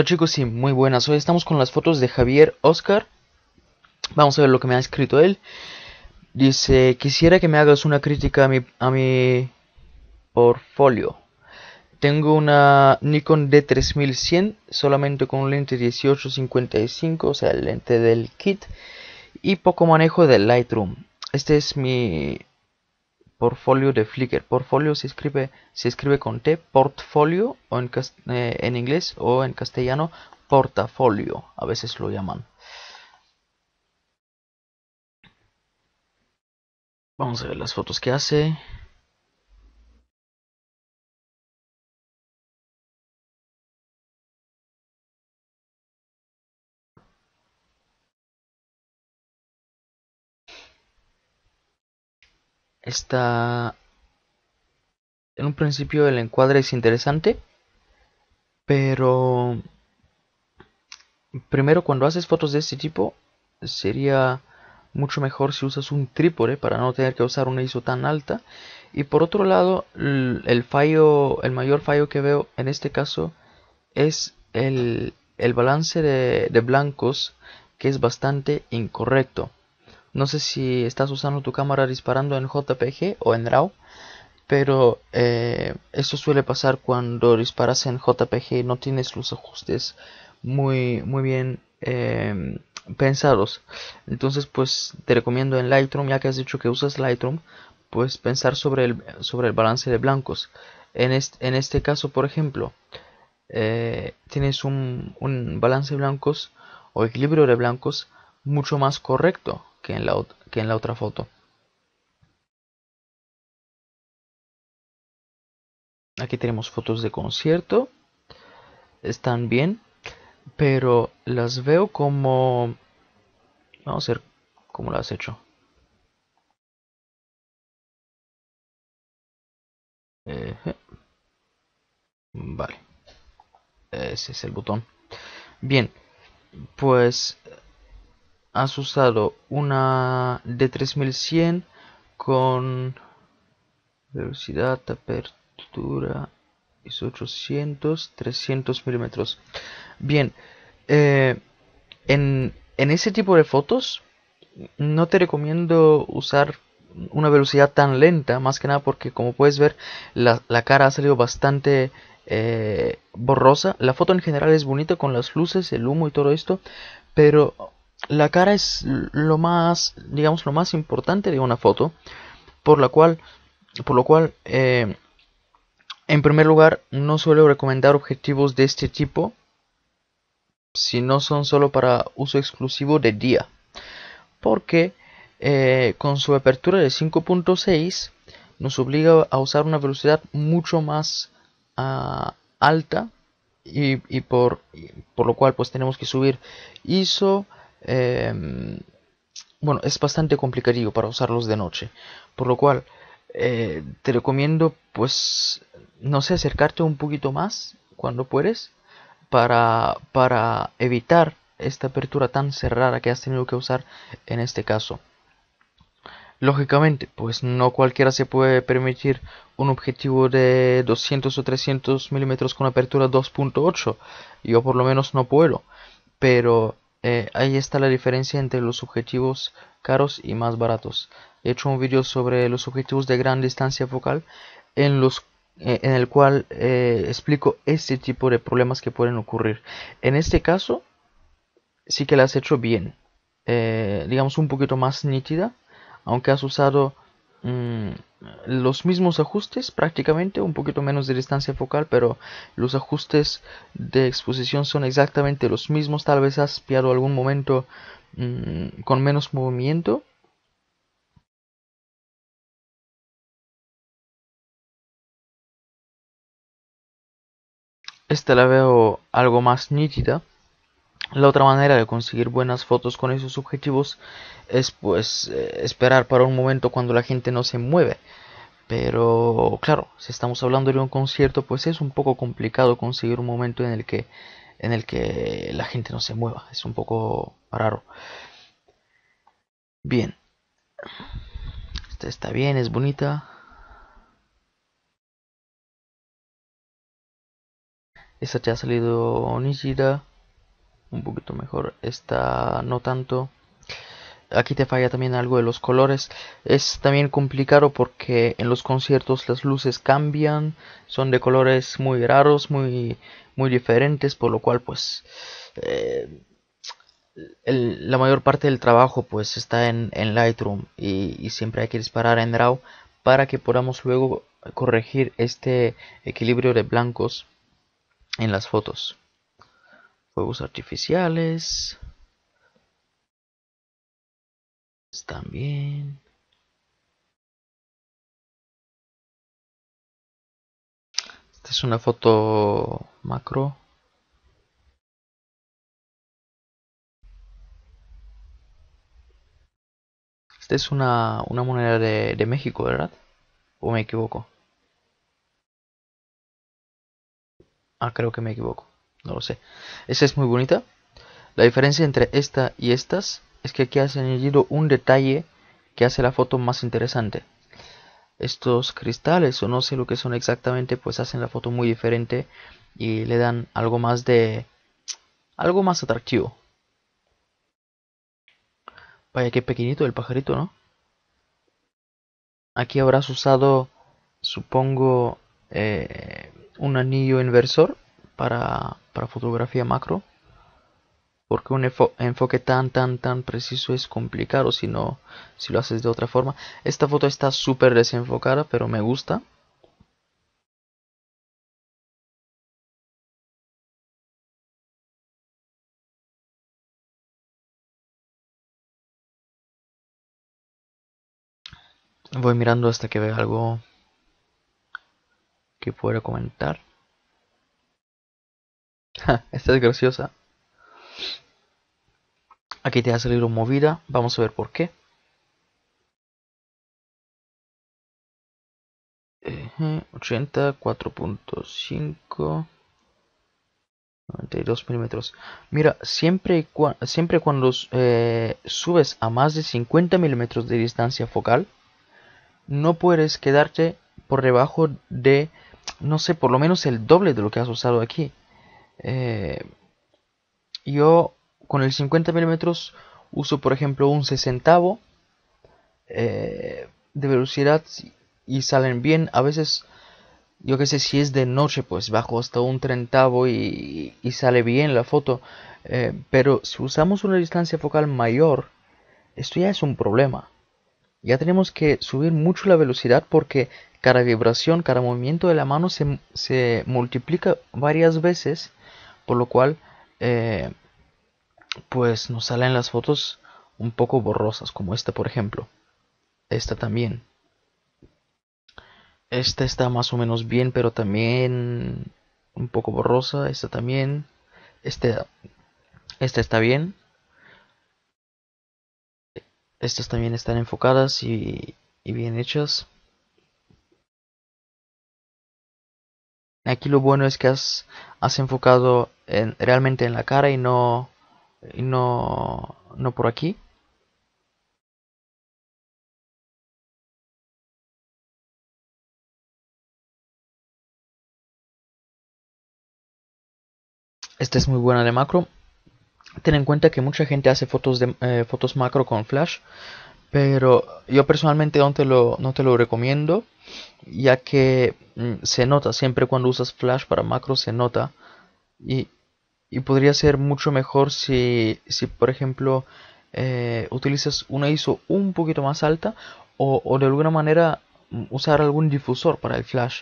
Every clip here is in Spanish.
Hola chicos y muy buenas, hoy estamos con las fotos de Javier Oscar Vamos a ver lo que me ha escrito él Dice, quisiera que me hagas una crítica a mi, a mi portfolio Tengo una Nikon D3100 solamente con un lente 1855, o sea el lente del kit Y poco manejo del Lightroom Este es mi portfolio de Flickr. Portfolio se escribe, se escribe con T, portfolio o en, eh, en inglés o en castellano portafolio, a veces lo llaman. Vamos a ver las fotos que hace. está... En un principio el encuadre es interesante, pero... Primero cuando haces fotos de este tipo, sería mucho mejor si usas un trípode para no tener que usar una ISO tan alta. Y por otro lado, el fallo, el mayor fallo que veo en este caso es el, el balance de blancos que es bastante incorrecto. No sé si estás usando tu cámara disparando en JPG o en RAW, pero eh, eso suele pasar cuando disparas en JPG y no tienes los ajustes muy, muy bien em, pensados. Entonces, pues te recomiendo en Lightroom, ya que has dicho que usas Lightroom, pues pensar sobre el, sobre el balance de blancos. En, este caso, por ejemplo, eh, tienes un balance de blancos o equilibrio de blancos mucho más correcto que en la, otra foto. Aquí tenemos fotos de concierto. Están bien, pero las veo como... Vamos a ver cómo las has hecho. Vale. Ese es el botón. Bien, pues has usado una de 3100 con velocidad, apertura es 800, 300 milímetros. Bien, eh, en, en ese tipo de fotos no te recomiendo usar una velocidad tan lenta, más que nada porque como puedes ver la, cara ha salido bastante eh, borrosa. La foto en general es bonita con las luces, el humo y todo esto, pero la cara es lo más, digamos, lo más importante de una foto, por la cual, por lo cual, eh, en primer lugar, no suelo recomendar objetivos de este tipo si no son solo para uso exclusivo de día, porque eh, con su apertura de 5.6 nos obliga a usar una velocidad mucho más ah, alta y, por, y por lo cual pues tenemos que subir ISO Em, bueno, es bastante complicadillo para usarlos de noche. Por lo cual, eh, te recomiendo, pues, no sé, acercarte un poquito más cuando puedes para, para evitar esta apertura tan cerrada que has tenido que usar en este caso. Lógicamente, pues no cualquiera se puede permitir un objetivo de 200 o 300 milímetros con apertura 2.8. Yo por lo menos no puedo. Pero eh, ahí está la diferencia entre los objetivos caros y más baratos. He hecho un vídeo sobre los objetivos de gran distancia focal en los eh, en el cual eh, explico este tipo de problemas que pueden ocurrir. En este caso sí que la has hecho bien, digamos un poquito más nítida, aunque has usado Mm, los mismos ajustes prácticamente, un poquito menos de distancia focal, pero los ajustes de exposición son exactamente los mismos. Tal vez has piado algún momento mm, con menos movimiento. Esta la veo algo más nítida. La otra manera de conseguir buenas fotos con esos objetivos es pues eh, esperar para un momento cuando la gente no se mueve. Pero claro, si estamos hablando de un concierto, pues es un poco complicado conseguir un momento en el que en el que la gente no se mueva. Es un poco raro. Bien. Esta está bien, es bonita. Esta ya ha salido nítida un poquito mejor. está no tanto. Aquí te falla también algo de los colores. Es también complicado porque en los conciertos las luces cambian, son de colores muy raros, muy, muy diferentes, por lo cual pues eh, la mayor parte del trabajo pues está en, en Lightroom y, y, siempre hay que disparar en draw para que podamos luego corregir este equilibrio de blancos en las fotos fuegos artificiales también esta es una foto macro esta es una, una moneda de, de México, ¿verdad? ¿O me equivoco? Ah, creo que me equivoco. No lo sé. Esa es muy bonita. La diferencia entre esta y estas es que aquí has añadido un detalle que hace la foto más interesante. Estos cristales, o no sé lo que son exactamente, pues hacen la foto muy diferente y le dan algo más de... algo más atractivo. Vaya, qué pequeñito el pajarito, ¿no? Aquí habrás usado, supongo, eh, un anillo inversor para, para fotografía macro porque un enfoque tan tan tan preciso es complicado si no si lo haces de otra forma esta foto está súper desenfocada pero me gusta voy mirando hasta que vea algo que pueda comentar Esta es graciosa. Aquí te ha salido movida. Vamos a ver por qué. Eh, 92 milímetros. Mira, siempre, siempre cuando eh, subes a más de 50 milímetros de distancia focal, no puedes quedarte por debajo de, no sé, por lo menos el doble de lo que has usado aquí. Eh, yo con el 50 milímetros uso por ejemplo un sesentavo eh, de velocidad y salen bien. A veces, yo que sé, si es de noche, pues bajo hasta un trentavo y, sale bien la foto. Eh, pero si usamos una distancia focal mayor, esto ya es un problema. Ya tenemos que subir mucho la velocidad porque cada vibración, cada movimiento de la mano se multiplica varias veces por lo cual eh, pues nos salen las fotos un poco borrosas como esta por ejemplo esta también esta está más o menos bien pero también un poco borrosa esta también esta esta está bien estas también están enfocadas y, y bien hechas Aquí lo bueno es que has, enfocado realmente en la cara y no, por aquí. Esta es muy buena de macro. Ten en cuenta que mucha gente hace fotos, de, eh, fotos macro con flash. Pero yo personalmente no te lo, no te lo recomiendo, ya que mm, se nota, siempre cuando usas Flash para macro se nota. Y, podría ser mucho mejor si, si por ejemplo, eh, utilizas una ISO un poquito más alta o, de alguna manera mm, usar algún difusor para el flash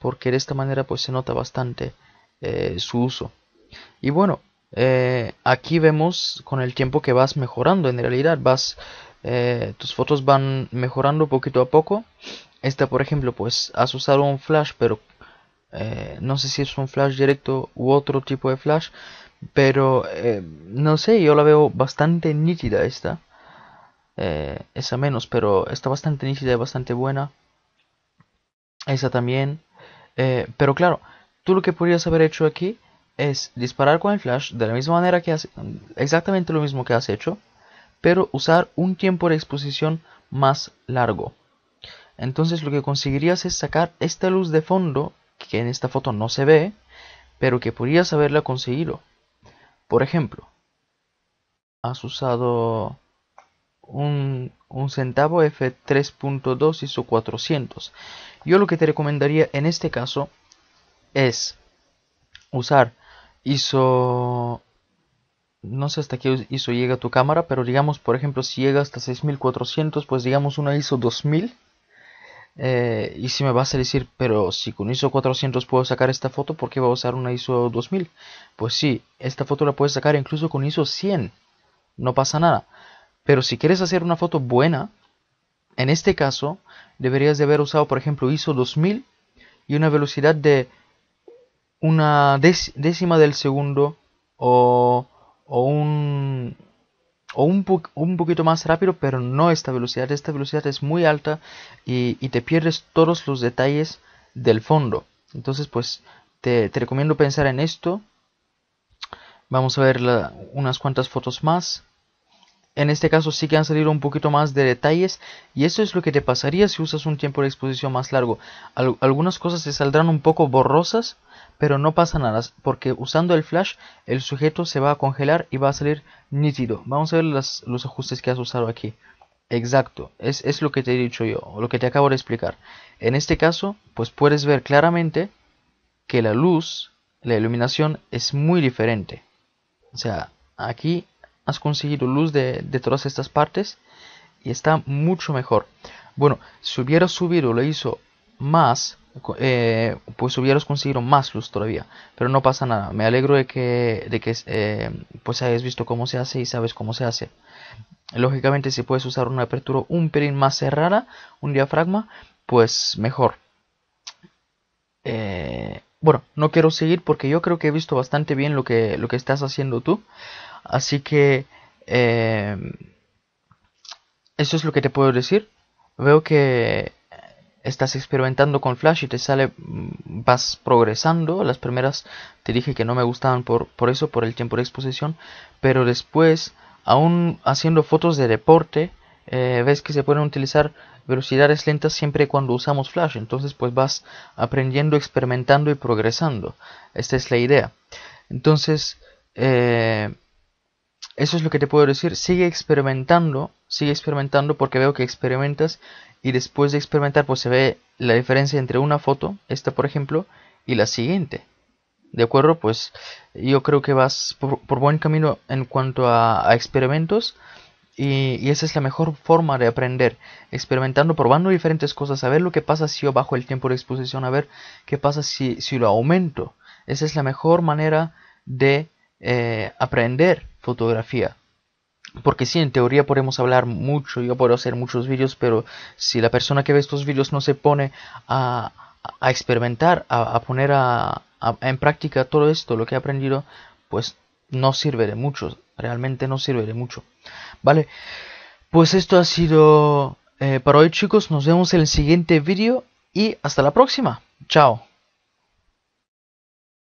porque de esta manera pues se nota bastante eh, su uso y bueno eh, aquí vemos con el tiempo que vas mejorando en realidad vas eh, tus fotos van mejorando poquito a poco. Esta, por ejemplo, pues has usado un flash, pero eh, no sé si es un flash directo u otro tipo de flash. Pero eh, no sé, yo la veo bastante nítida esta. esa menos, pero está bastante nítida y bastante buena. Esa también. pero claro, tú lo que podrías haber hecho aquí es disparar con el flash de la misma manera que has, exactamente lo mismo que has hecho pero usar un tiempo de exposición más largo. Entonces lo que conseguirías es sacar esta luz de fondo, que en esta foto no se ve, pero que podrías haberla conseguido. Por ejemplo, has usado un, centavo F3.2 ISO 400. Yo lo que te recomendaría en este caso es usar ISO no sé hasta qué ISO llega tu cámara, pero digamos, por ejemplo, si llega hasta 6400, pues digamos una ISO 2000. Eh, y si me vas a decir, pero si con ISO 400 puedo sacar esta foto, ¿por qué va a usar una ISO 2000? Pues sí, esta foto la puedes sacar incluso con ISO 100, no pasa nada. Pero si quieres hacer una foto buena, en este caso, deberías de haber usado, por ejemplo, ISO 2000 y una velocidad de una décima del segundo o o un o un, un, poquito más rápido, pero no esta velocidad. Esta velocidad es muy alta y, te pierdes todos los detalles del fondo. Entonces, pues te, te recomiendo pensar en esto. Vamos a ver unas cuantas fotos más. En este caso sí que han salido un poquito más de detalles y eso es lo que te pasaría si usas un tiempo de exposición más largo. algunas cosas te saldrán un poco borrosas, pero no pasa nada porque usando el flash el sujeto se va a congelar y va a salir nítido. Vamos a ver los ajustes que has usado aquí. Exacto, es, lo que te he dicho yo, lo que te acabo de explicar. En este caso, pues puedes ver claramente que la luz, la iluminación es muy diferente. O sea, aquí has conseguido luz de, de todas estas partes y está mucho mejor. Bueno, si hubiera subido lo hizo más, eh, pues hubieras conseguido más luz todavía. Pero no pasa nada. Me alegro de que, de que eh, pues hayas visto cómo se hace y sabes cómo se hace. Lógicamente, si puedes usar una apertura un pelín más cerrada, un diafragma, pues mejor. Eh, bueno, no quiero seguir porque yo creo que he visto bastante bien lo que, lo que estás haciendo tú. Así que eso es lo que te puedo decir. Veo que estás experimentando con Flash y te sale, mm, vas progresando. Las primeras te dije que no me gustaban por, por eso, por el tiempo de exposición. Pero después, aún haciendo fotos de deporte, eh, ves que se pueden utilizar velocidades lentas siempre cuando usamos Flash. Entonces, pues vas aprendiendo, experimentando y progresando. Esta es la idea. Entonces, eh, eso es lo que te puedo decir. Sigue experimentando, sigue experimentando porque veo que experimentas y después de experimentar pues se ve la diferencia entre una foto, esta por ejemplo, y la siguiente. ¿De acuerdo? Pues yo creo que vas por, buen camino en cuanto a, experimentos y, esa es la mejor forma de aprender, experimentando, probando diferentes cosas, a ver lo que pasa si yo bajo el tiempo de exposición, a ver qué pasa si, lo aumento. Esa es la mejor manera de eh, aprender fotografía. Porque si en teoría podemos hablar mucho, yo puedo hacer muchos vídeos, pero si la persona que ve estos vídeos no se pone a, experimentar, a, poner en práctica todo esto, lo que ha aprendido, pues no sirve de mucho, realmente no sirve de mucho. Vale, pues esto ha sido eh, para hoy chicos, nos vemos en el siguiente vídeo y hasta la próxima. Chao.